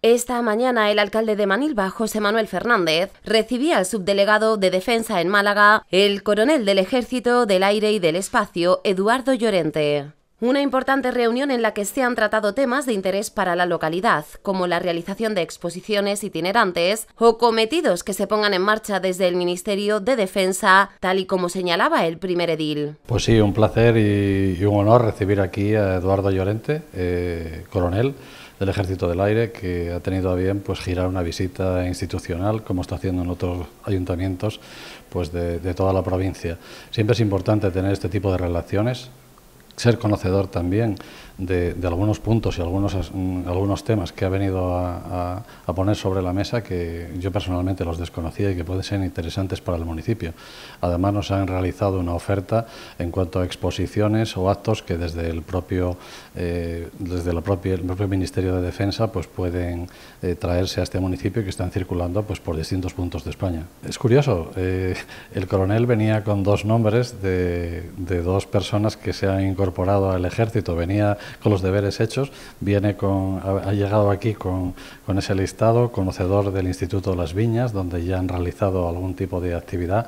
Esta mañana el alcalde de Manilva, José Manuel Fernández, recibía al subdelegado de Defensa en Málaga, el coronel del Ejército del Aire y del Espacio, Eduardo Llorente. Una importante reunión en la que se han tratado temas de interés para la localidad, como la realización de exposiciones itinerantes o cometidos que se pongan en marcha desde el Ministerio de Defensa, tal y como señalaba el primer edil. Pues sí, un placer y, un honor recibir aquí a Eduardo Llorente, eh, coronel del Ejército del Aire, que ha tenido a bien pues, girar una visita institucional, como está haciendo en otros ayuntamientos pues, de, de toda la provincia. Siempre es importante tener este tipo de relaciones, ser conocedor también de, algunos puntos y algunos, mm, algunos temas que ha venido a, poner sobre la mesa que yo personalmente los desconocía y que pueden ser interesantes para el municipio. Además nos han realizado una oferta en cuanto a exposiciones o actos que desde el propio, eh, desde el propio Ministerio de Defensa pues pueden eh, traerse a este municipio que están circulando pues por distintos puntos de España. Es curioso, eh, el coronel venía con dos nombres de, dos personas que se han incorporado al ejército. Venía con los deberes hechos, viene con, ha, llegado aquí con, ese listado, conocedor del Instituto de las Viñas, donde ya han realizado algún tipo de actividad,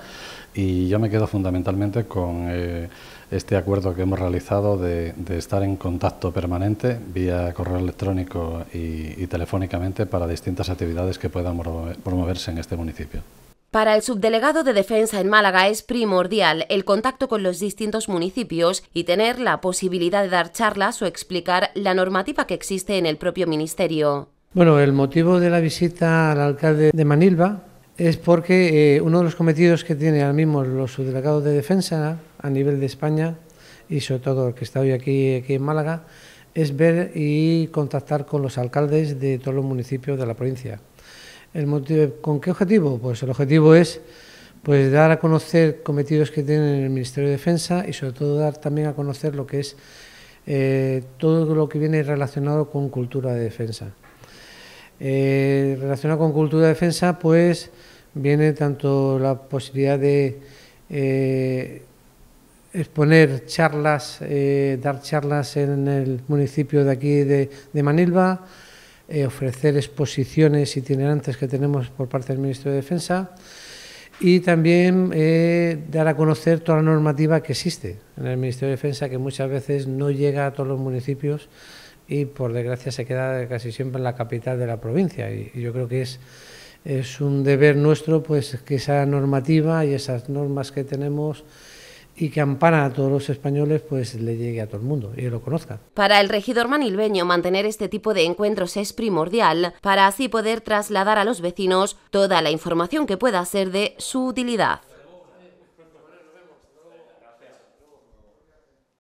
y yo me quedo fundamentalmente con... Eh, este acuerdo que hemos realizado de, estar en contacto permanente vía correo electrónico y telefónicamente para distintas actividades que puedan promoverse en este municipio. Para el subdelegado de Defensa en Málaga es primordial el contacto con los distintos municipios y tener la posibilidad de dar charlas o explicar la normativa que existe en el propio ministerio. Bueno, el motivo de la visita al alcalde de Manilva es porque eh, uno de los cometidos que tienen ahora mismo los subdelegados de defensa a nivel de España y sobre todo el que está hoy aquí, aquí en Málaga es ver y contactar con los alcaldes de todos los municipios de la provincia motivo, ¿Con qué objetivo? Pues el objetivo es pues dar a conocer cometidos que tienen el Ministerio de Defensa y sobre todo dar también a conocer lo que es eh, todo lo que viene relacionado con cultura de defensa. Eh, relacionado con cultura de defensa, pues viene tanto la posibilidad de eh, exponer charlas, dar charlas en el municipio de aquí de, de Manilva, eh, ofrecer exposiciones itinerantes que tenemos por parte del Ministerio de Defensa y también eh, dar a conocer toda la normativa que existe en el Ministerio de Defensa, que muchas veces no llega a todos los municipios y por desgracia se queda casi siempre en la capital de la provincia. Y, yo creo que es, es un deber nuestro pues que esa normativa y esas normas que tenemos y que ampara a todos los españoles, pues le llegue a todo el mundo y lo conozca. Para el regidor manilbeño, mantener este tipo de encuentros es primordial para así poder trasladar a los vecinos toda la información que pueda ser de su utilidad.